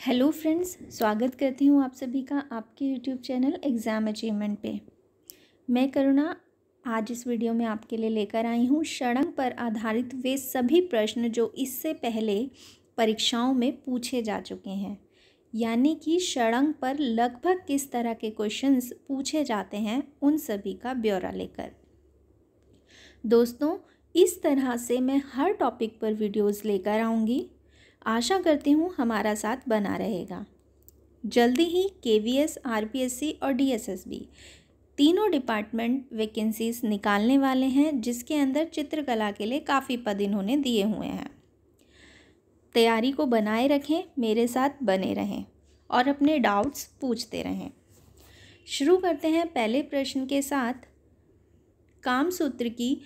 hello friends स्वागत करती हूँ आप सभी का आपके यूट्यूब चैनल एग्ज़ाम अचीवमेंट पे मैं करुणा आज इस वीडियो में आपके लिए लेकर आई हूँ षडंग पर आधारित वे सभी प्रश्न जो इससे पहले परीक्षाओं में पूछे जा चुके हैं यानी कि षडंग पर लगभग किस तरह के क्वेश्चंस पूछे जाते हैं उन सभी का ब्यौरा लेकर दोस्तों इस तरह से मैं हर टॉपिक पर वीडियोस लेकर आऊँगी आशा करती हूँ हमारा साथ बना रहेगा जल्दी ही K V S R P S C और डी एस एस बी तीनों डिपार्टमेंट वैकेंसीज निकालने वाले हैं जिसके अंदर चित्रकला के लिए काफ़ी पद इन्होंने दिए हुए हैं तैयारी को बनाए रखें मेरे साथ बने रहें और अपने डाउट्स पूछते रहें शुरू करते हैं पहले प्रश्न के साथ कामसूत्र की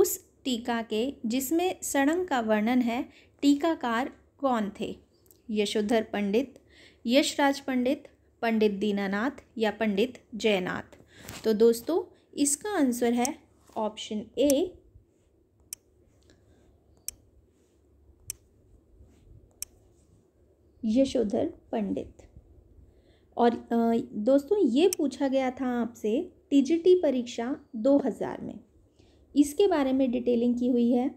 उस टीका के जिसमें सड़ंग का वर्णन है टीकाकार कौन थे यशोधर पंडित यशराज पंडित पंडित दीनानाथ या पंडित जयनाथ तो दोस्तों इसका आंसर है ऑप्शन ए यशोधर पंडित और दोस्तों ये पूछा गया था आपसे टीजीटी परीक्षा 2000 में इसके बारे में डिटेलिंग की हुई है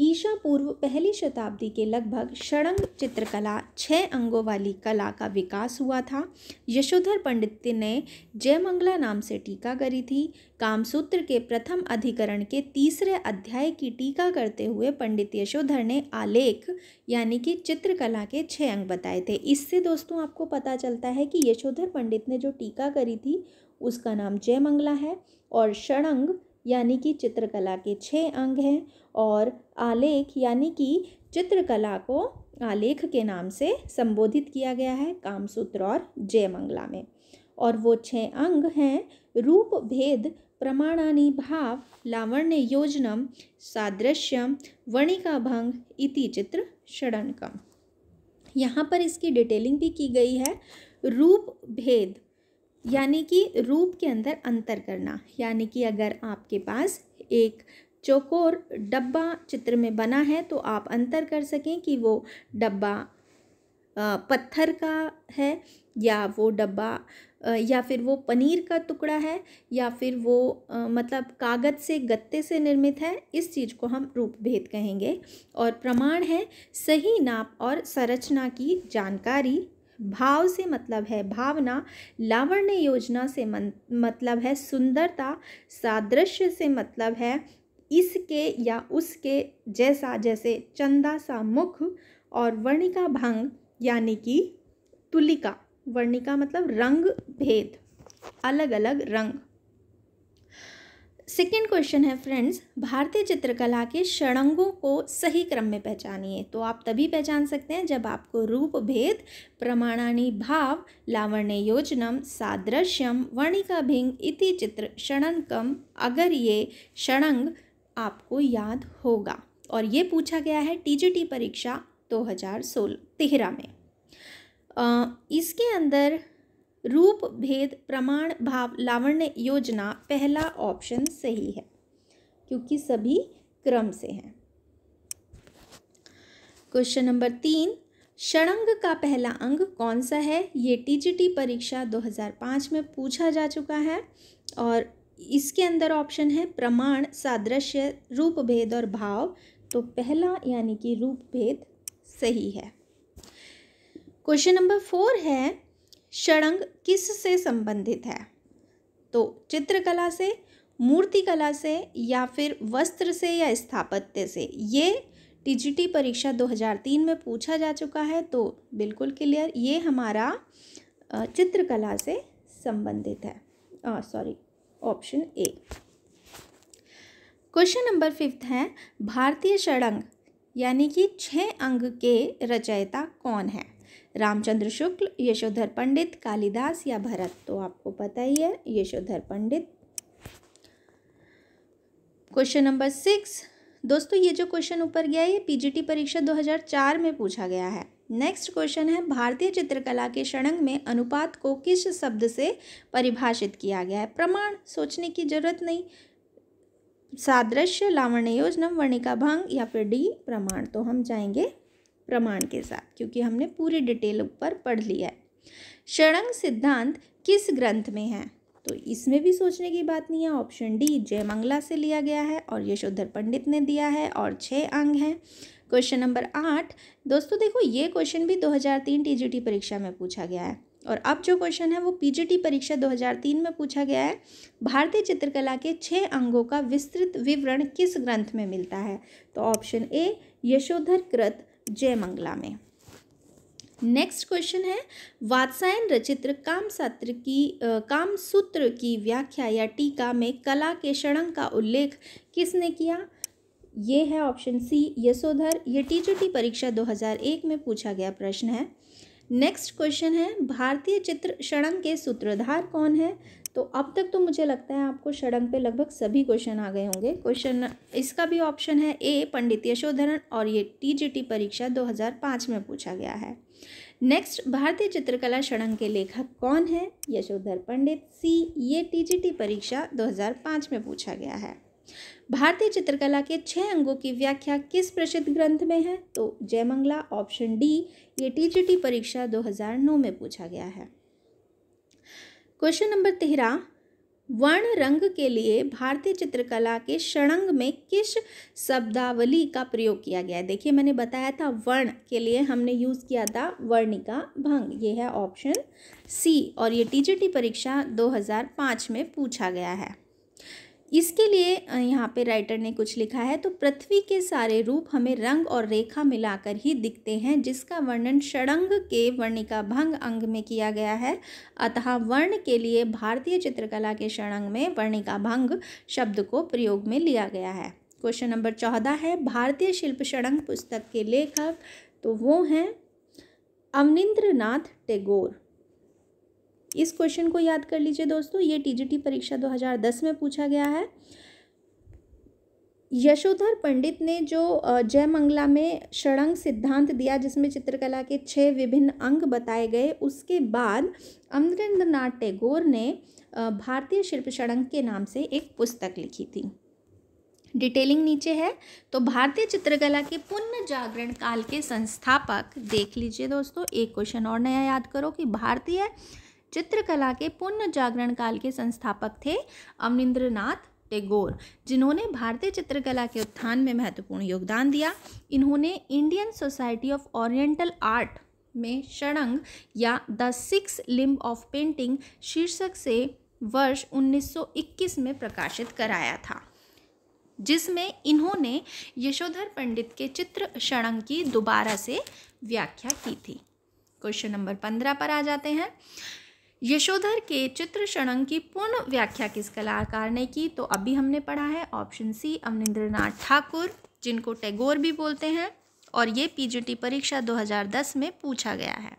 ईशा पूर्व पहली शताब्दी के लगभग षडंग चित्रकला छः अंगों वाली कला का विकास हुआ था यशोधर पंडित ने जयमंगला नाम से टीका करी थी कामसूत्र के प्रथम अधिकरण के तीसरे अध्याय की टीका करते हुए पंडित यशोधर ने आलेख यानी कि चित्रकला के छः अंग बताए थे इससे दोस्तों आपको पता चलता है कि यशोधर पंडित ने जो टीका करी थी उसका नाम जयमंगला है और षडंग यानी कि चित्रकला के छः अंग हैं और आलेख यानी कि चित्रकला को आलेख के नाम से संबोधित किया गया है कामसूत्र और जयमंगला में और वो छह अंग हैं रूप भेद प्रमाणानि भाव लावण्य योजनम सादृश्यम वणिका भंग इति चित्र षडनकम यहाँ पर इसकी डिटेलिंग भी की गई है रूप भेद यानी कि रूप के अंदर अंतर करना यानी कि अगर आपके पास एक चौकोर डब्बा चित्र में बना है तो आप अंतर कर सकें कि वो डब्बा पत्थर का है या वो डब्बा या फिर वो पनीर का टुकड़ा है या फिर वो मतलब कागज़ से गत्ते से निर्मित है इस चीज़ को हम रूप भेद कहेंगे और प्रमाण है सही नाप और संरचना की जानकारी भाव से मतलब है भावना लावण्य योजना से मन, मतलब है सुंदरता सादृश्य से मतलब है इसके या उसके जैसा जैसे चंदा सा मुख और वर्णिका भंग यानी कि तुलिका वर्णिका मतलब रंग भेद अलग अलग रंग सेकेंड क्वेश्चन है फ्रेंड्स भारतीय चित्रकला के षणंगों को सही क्रम में पहचानिए तो आप तभी पहचान सकते हैं जब आपको रूप भेद प्रमाणानी भाव लावण्य योजनम सादृश्यम वर्णिका भिंग इति चित्र षणंकम अगर ये षणंग आपको याद होगा और ये पूछा गया है टीजीटी परीक्षा 2016 तेरह में आ, इसके अंदर रूप भेद प्रमाण भाव लावण्य योजना पहला ऑप्शन सही है क्योंकि सभी क्रम से हैं क्वेश्चन नंबर तीन षणंग का पहला अंग कौन सा है ये टीजीटी परीक्षा 2005 में पूछा जा चुका है और इसके अंदर ऑप्शन है प्रमाण सादृश्य रूप भेद और भाव तो पहला यानी कि रूप भेद सही है क्वेश्चन नंबर फोर है षडंग किस से संबंधित है तो चित्रकला से मूर्ति कला से या फिर वस्त्र से या स्थापत्य से ये टीजीटी परीक्षा 2003 में पूछा जा चुका है तो बिल्कुल क्लियर ये हमारा चित्रकला से संबंधित है sorry option A question number fifth है भारतीय षडंग यानी कि छह अंग के रचयिता कौन है रामचंद्र शुक्ल यशोधर पंडित कालिदास या भरत तो आपको पता ही है Yashodhar Pandit question number six दोस्तों ये जो क्वेश्चन ऊपर गया है ये पीजीटी परीक्षा 2004 में पूछा गया है नेक्स्ट क्वेश्चन है भारतीय चित्रकला के षणंग में अनुपात को किस शब्द से परिभाषित किया गया है प्रमाण सोचने की जरूरत नहीं सादृश्य लावण्य योजना वर्णिका भंग या फिर डी प्रमाण तो हम जाएंगे प्रमाण के साथ क्योंकि हमने पूरी डिटेल ऊपर पढ़ लिया है षणंग सिद्धांत किस ग्रंथ में है तो इसमें भी सोचने की बात नहीं है ऑप्शन डी जयमंगला से लिया गया है और यशोधर पंडित ने दिया है और छः अंग हैं क्वेश्चन नंबर आठ दोस्तों देखो ये क्वेश्चन भी 2003 टीजीटी परीक्षा में पूछा गया है और अब जो क्वेश्चन है वो पीजीटी परीक्षा 2003 में पूछा गया है भारतीय चित्रकला के छः अंगों का विस्तृत विवरण किस ग्रंथ में मिलता है तो ऑप्शन ए यशोधर कृत जयमंगला में नेक्स्ट क्वेश्चन है वात्सायन रचित्र काम सत्र की आ, काम सूत्र की व्याख्या या टीका में कला के क्षण का उल्लेख किसने किया ये है ऑप्शन सी यशोधर ये टी परीक्षा 2001 में पूछा गया प्रश्न है नेक्स्ट क्वेश्चन है भारतीय चित्र षडंग के सूत्रधार कौन है तो अब तक तो मुझे लगता है आपको षडंग पे लगभग सभी क्वेश्चन आ गए होंगे क्वेश्चन इसका भी ऑप्शन है ए पंडित यशोधरन और ये टी परीक्षा 2005 में पूछा गया है नेक्स्ट भारतीय चित्रकला षडंग के लेखक कौन है यशोधर पंडित सी ये टी परीक्षा दो में पूछा गया है भारतीय चित्रकला के छह अंगों की व्याख्या किस प्रसिद्ध ग्रंथ में है तो जयमंगला ऑप्शन डी ये टीजीटी परीक्षा 2009 में पूछा गया है क्वेश्चन नंबर तेरह वर्ण रंग के लिए भारतीय चित्रकला के षणंग में किस शब्दावली का प्रयोग किया गया है देखिए मैंने बताया था वर्ण के लिए हमने यूज़ किया था वर्णिका भंग ये है ऑप्शन सी और ये टीजीटी परीक्षा 2005 में पूछा गया है इसके लिए यहाँ पे राइटर ने कुछ लिखा है तो पृथ्वी के सारे रूप हमें रंग और रेखा मिलाकर ही दिखते हैं जिसका वर्णन षडंग के वर्णिका भंग अंग में किया गया है अतः वर्ण के लिए भारतीय चित्रकला के षडंग में वर्णिका भंग शब्द को प्रयोग में लिया गया है क्वेश्चन नंबर चौदह है भारतीय शिल्प षडंग पुस्तक के लेखक तो वो हैं अवनिंद्र टेगोर टैगोर इस क्वेश्चन को याद कर लीजिए दोस्तों ये टीजीटी परीक्षा 2010 में पूछा गया है यशोधर पंडित ने जो जयमंगला में षडंग सिद्धांत दिया जिसमें चित्रकला के छः विभिन्न अंग बताए गए उसके बाद अमरेंद्रनाथ टैगोर ने भारतीय शिल्प षडंग के नाम से एक पुस्तक लिखी थी डिटेलिंग नीचे है तो भारतीय चित्रकला के पुनः जागरण काल के संस्थापक देख लीजिए दोस्तों एक क्वेश्चन और नया याद करो कि भारतीय चित्रकला के पुण्य जागरण काल के संस्थापक थे अमरिंद्रनाथ टेगोर जिन्होंने भारतीय चित्रकला के उत्थान में महत्वपूर्ण योगदान दिया इन्होंने Indian society of oriental art में षणंग या the six limb of painting शीर्षक से वर्ष 1921 में प्रकाशित कराया था जिसमें इन्होंने यशोधर पंडित के चित्र षणंग की दोबारा से व्याख्या की थी क्वेश्चन नंबर पंद्रह पर आ जाते हैं यशोधर के चित्र षणंग की पूर्ण व्याख्या किस कलाकार ने की तो अभी हमने पढ़ा है ऑप्शन सी अवनिंद्रनाथ ठाकुर जिनको टैगोर भी बोलते हैं और ये पीजीटी परीक्षा 2010 में पूछा गया है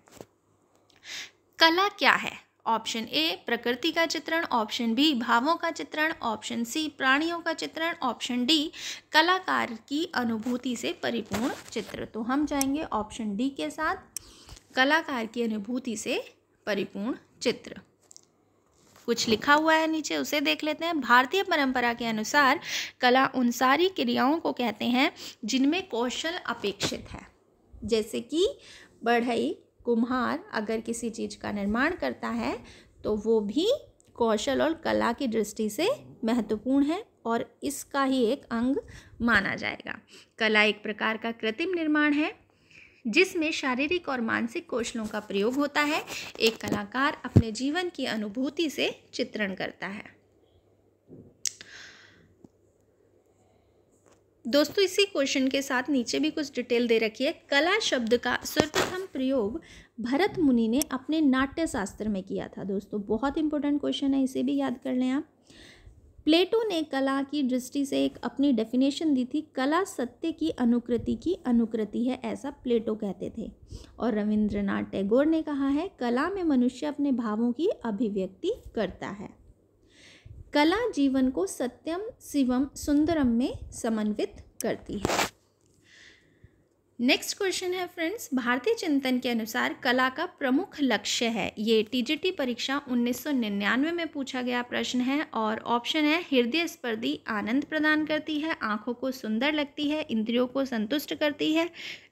कला क्या है ऑप्शन ए प्रकृति का चित्रण ऑप्शन बी भावों का चित्रण ऑप्शन सी प्राणियों का चित्रण ऑप्शन डी कलाकार की अनुभूति से परिपूर्ण चित्र तो हम जाएंगे ऑप्शन डी के साथ कलाकार की अनुभूति से परिपूर्ण चित्र कुछ लिखा हुआ है नीचे उसे देख लेते हैं भारतीय परंपरा के अनुसार कला उन सारी क्रियाओं को कहते हैं जिनमें कौशल अपेक्षित है जैसे कि बढ़ई कुम्हार अगर किसी चीज़ का निर्माण करता है तो वो भी कौशल और कला की दृष्टि से महत्वपूर्ण है और इसका ही एक अंग माना जाएगा कला एक प्रकार का कृत्रिम निर्माण है जिसमें शारीरिक और मानसिक कौशलों का प्रयोग होता है एक कलाकार अपने जीवन की अनुभूति से चित्रण करता है दोस्तों इसी क्वेश्चन के साथ नीचे भी कुछ डिटेल दे रखी है कला शब्द का सर्वप्रथम प्रयोग भरत मुनि ने अपने नाट्य शास्त्र में किया था दोस्तों बहुत इंपॉर्टेंट क्वेश्चन है इसे भी याद कर लें आप प्लेटो ने कला की दृष्टि से एक अपनी डेफिनेशन दी थी कला सत्य की अनुकृति की अनुकृति है ऐसा प्लेटो कहते थे और रविंद्रनाथ टैगोर ने कहा है कला में मनुष्य अपने भावों की अभिव्यक्ति करता है कला जीवन को सत्यम शिवम सुंदरम में समन्वित करती है नेक्स्ट क्वेश्चन है फ्रेंड्स भारतीय चिंतन के अनुसार कला का प्रमुख लक्ष्य है ये टीजीटी परीक्षा 1999 में पूछा गया प्रश्न है और ऑप्शन है हृदय स्पर्धी आनंद प्रदान करती है आंखों को सुंदर लगती है इंद्रियों को संतुष्ट करती है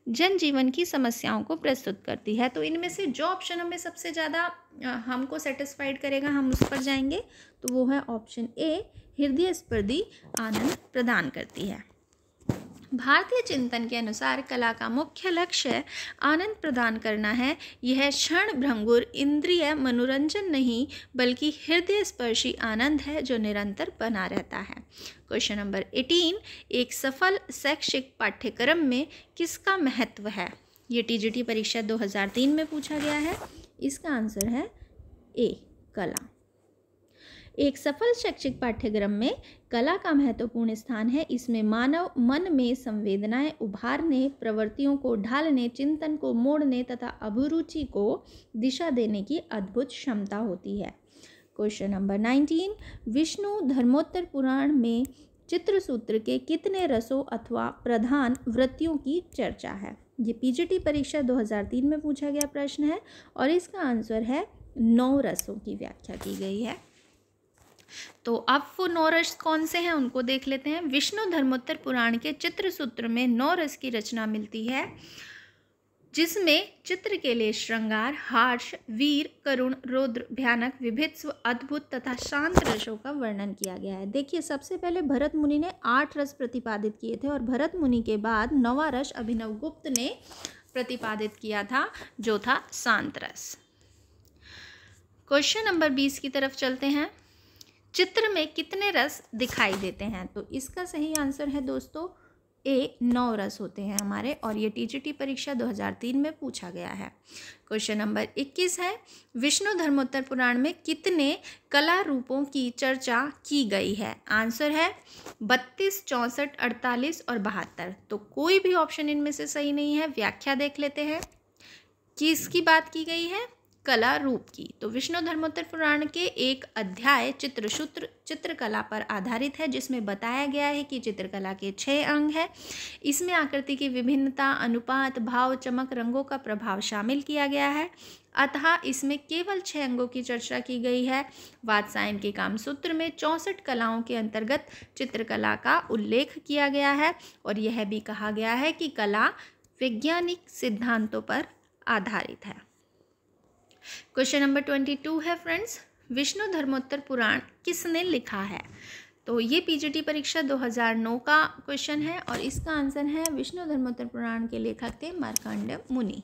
जनजीवन की समस्याओं को प्रस्तुत करती है तो इनमें से जो ऑप्शन हमें सबसे ज़्यादा हमको सेटिस्फाइड करेगा हम उस पर जाएंगे तो वो है ऑप्शन ए हृदय स्पर्धी आनंद प्रदान करती है भारतीय चिंतन के अनुसार कला का मुख्य लक्ष्य आनंद प्रदान करना है यह क्षण भ्रंगुर इंद्रिय मनोरंजन नहीं बल्कि हृदय स्पर्शी आनंद है जो निरंतर बना रहता है क्वेश्चन नंबर एटीन एक सफल शैक्षिक पाठ्यक्रम में किसका महत्व है ये टीजीटी परीक्षा 2003 में पूछा गया है इसका आंसर है ए कला एक सफल शैक्षिक पाठ्यक्रम में कला का महत्वपूर्ण स्थान है इसमें मानव मन में संवेदनाएं उभारने प्रवृत्तियों को ढालने चिंतन को मोड़ने तथा अभिरुचि को दिशा देने की अद्भुत क्षमता होती है question number nineteen Vishnu Dharmottara Purana में चित्र सूत्र के कितने रसों अथवा प्रधान वृत्तियों की चर्चा है ये पीजीटी परीक्षा 2003 में पूछा गया प्रश्न है और इसका आंसर है नौ रसों की व्याख्या की गई है तो अब वो नौ रस कौन से हैं उनको देख लेते हैं विष्णु धर्मोत्तर पुराण के चित्र सूत्र में नौ रस की रचना मिलती है जिसमें चित्र के लिए श्रृंगार हार्ष वीर करुण रुद्र भयानक विभित्स अद्भुत तथा शांत रसों का वर्णन किया गया है देखिए सबसे पहले भरत मुनि ने आठ रस प्रतिपादित किए थे और भरत मुनि के बाद नवा रस अभिनव गुप्त ने प्रतिपादित किया था जो था शांत रस क्वेश्चन नंबर बीस की तरफ चलते हैं चित्र में कितने रस दिखाई देते हैं तो इसका सही आंसर है दोस्तों ए नौ रस होते हैं हमारे और ये टीजीटी परीक्षा 2003 में पूछा गया है क्वेश्चन नंबर 21 है विष्णु धर्मोत्तर पुराण में कितने कला रूपों की चर्चा की गई है आंसर है बत्तीस चौंसठ अड़तालीस और बहत्तर तो कोई भी ऑप्शन इनमें से सही नहीं है व्याख्या देख लेते हैं किसकी बात की गई है कला रूप की तो विष्णु धर्मोत्तर पुराण के एक अध्याय चित्रसूत्र चित्रकला पर आधारित है जिसमें बताया गया है कि चित्रकला के छः अंग हैं इसमें आकृति की विभिन्नता अनुपात भाव चमक रंगों का प्रभाव शामिल किया गया है अतः इसमें केवल छः अंगों की चर्चा की गई है वात्सायन के कामसूत्र में चौंसठ कलाओं के अंतर्गत चित्रकला का उल्लेख किया गया है और यह भी कहा गया है कि कला वैज्ञानिक सिद्धांतों पर आधारित है क्वेश्चन नंबर ट्वेंटी टू है फ्रेंड्स विष्णु धर्मोत्तर पुराण किसने लिखा है तो ये पीजीटी परीक्षा 2009 का क्वेश्चन है और इसका आंसर है विष्णु धर्मोत्तर पुराण के लेखक थे मार्कंड मुनि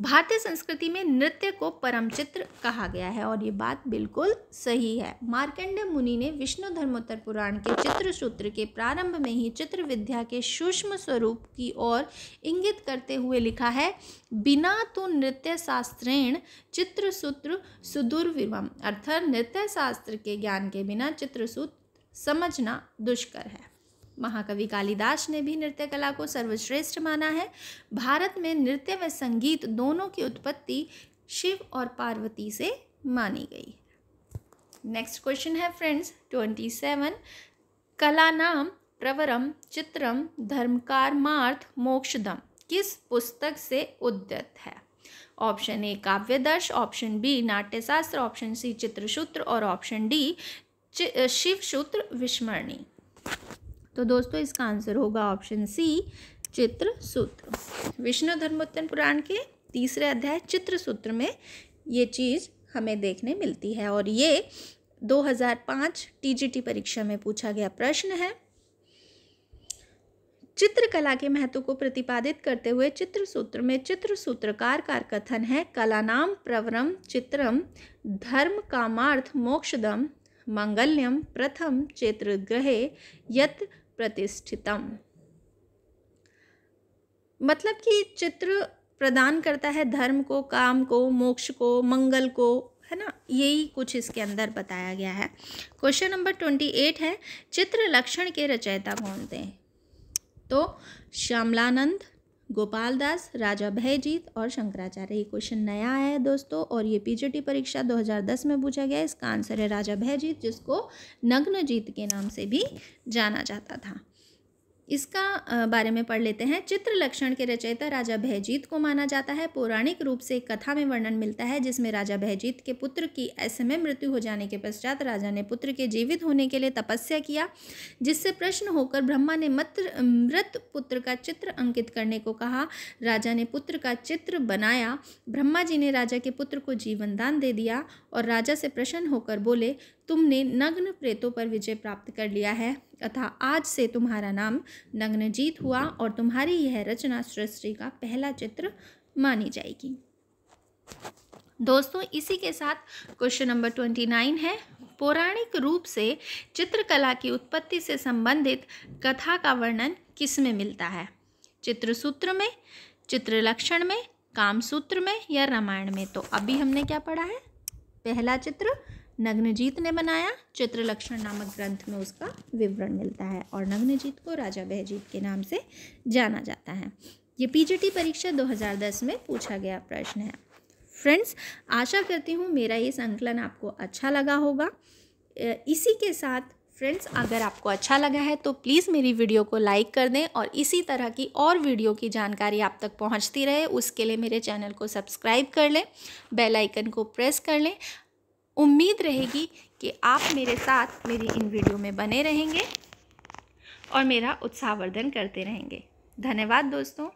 भारतीय संस्कृति में नृत्य को परमचित्र कहा गया है और ये बात बिल्कुल सही है मार्कंड मुनि ने विष्णु धर्मोत्तर पुराण के चित्र सूत्र के प्रारंभ में ही चित्र विद्या के सूक्ष्म स्वरूप की ओर इंगित करते हुए लिखा है बिना तो नृत्य शास्त्रेण चित्र सूत्र सुदुर्विवम अर्थात नृत्य शास्त्र के ज्ञान के बिना चित्र सूत्र समझना दुष्कर है महाकवि कालिदास ने भी नृत्य कला को सर्वश्रेष्ठ माना है भारत में नृत्य व संगीत दोनों की उत्पत्ति शिव और पार्वती से मानी गई नेक्स्ट क्वेश्चन है फ्रेंड्स ट्वेंटी सेवन कला नाम प्रवरम चित्रम धर्मकारमार्थ मोक्षदम किस पुस्तक से उद्यत है option A Kavyadarsha option B Natyashastra option C Chitrasutra और ऑप्शन डी शिवसूत्र विस्मरणी तो दोस्तों इसका आंसर होगा ऑप्शन सी चित्र सूत्र विष्णु धर्मोत्तन पुराण के तीसरे अध्याय चित्र सूत्र में ये चीज़ हमें देखने मिलती है और ये 2005 टीजीटी परीक्षा में पूछा गया प्रश्न है चित्रकला के महत्व को प्रतिपादित करते हुए चित्र सूत्र में चित्र सूत्रकार का कथन है कलानाम प्रवरम चित्रम धर्म कामार्थ मोक्षदम मंगल्यम प्रथम चित्र ग्रहे यत प्रतिष्ठितम मतलब कि चित्र प्रदान करता है धर्म को काम को मोक्ष को मंगल को है ना यही कुछ इसके अंदर बताया गया है क्वेश्चन नंबर ट्वेंटी एट है चित्र लक्षण के रचयिता कौन थे तो श्यामलानंद गोपाल दास राजा भयजीत और शंकराचार्य ये क्वेश्चन नया आया है दोस्तों और ये पीजीटी परीक्षा 2010 में पूछा गया इसका आंसर है राजा भयजीत जिसको नग्नजीत के नाम से भी जाना जाता था इसका बारे में पढ़ लेते हैं चित्र लक्षण के रचयिता राजा भयजीत को माना जाता है पौराणिक रूप से कथा में वर्णन मिलता है जिसमें राजा भयजीत के पुत्र की ऐसे में मृत्यु हो जाने के पश्चात राजा ने पुत्र के जीवित होने के लिए तपस्या किया जिससे प्रश्न होकर ब्रह्मा ने मत मृत पुत्र का चित्र अंकित करने को कहा राजा ने पुत्र का चित्र बनाया ब्रह्मा जी ने राजा के पुत्र को जीवनदान दे दिया और राजा से प्रसन्न होकर बोले तुमने नग्न प्रेतों पर विजय प्राप्त कर लिया है तथा आज से तुम्हारा नाम नग्नजीत हुआ और तुम्हारी यह रचना सृष्टि का पहला चित्र मानी जाएगी दोस्तों इसी के साथ क्वेश्चन नंबर ट्वेंटी नाइन है पौराणिक रूप से चित्रकला की उत्पत्ति से संबंधित कथा का वर्णन किस में मिलता है चित्रसूत्र में चित्रलक्षण में कामसूत्र में या रामायण में तो अभी हमने क्या पढ़ा है पहला चित्र नग्नजीत ने बनाया चित्रलक्षण नामक ग्रंथ में उसका विवरण मिलता है और नग्नजीत को राजा बहजीत के नाम से जाना जाता है ये पीजीटी परीक्षा 2010 में पूछा गया प्रश्न है फ्रेंड्स आशा करती हूँ मेरा ये संकलन आपको अच्छा लगा होगा इसी के साथ फ्रेंड्स अगर आपको अच्छा लगा है तो प्लीज़ मेरी वीडियो को लाइक कर दें और इसी तरह की और वीडियो की जानकारी आप तक पहुंचती रहे उसके लिए मेरे चैनल को सब्सक्राइब कर लें बेल आइकन को प्रेस कर लें उम्मीद रहेगी कि आप मेरे साथ मेरी इन वीडियो में बने रहेंगे और मेरा उत्साहवर्धन करते रहेंगे धन्यवाद दोस्तों